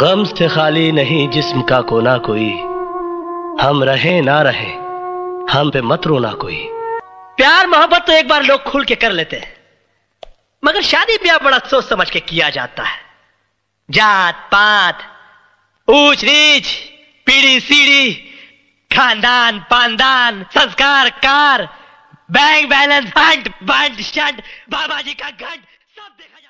गम से खाली नहीं जिस्म का कोना कोई हम रहे ना रहे हम पे मत रोना कोई प्यार मोहब्बत तो एक बार लोग खुल के कर लेते हैं मगर शादी ब्याह बड़ा सोच समझ के किया जाता है जात पात ऊंच नीच पीढ़ी सीढ़ी खानदान पानदान संस्कार कार बैंक बैलेंस हंट बंट शंट बाबा जी का घंट सब देखा जाता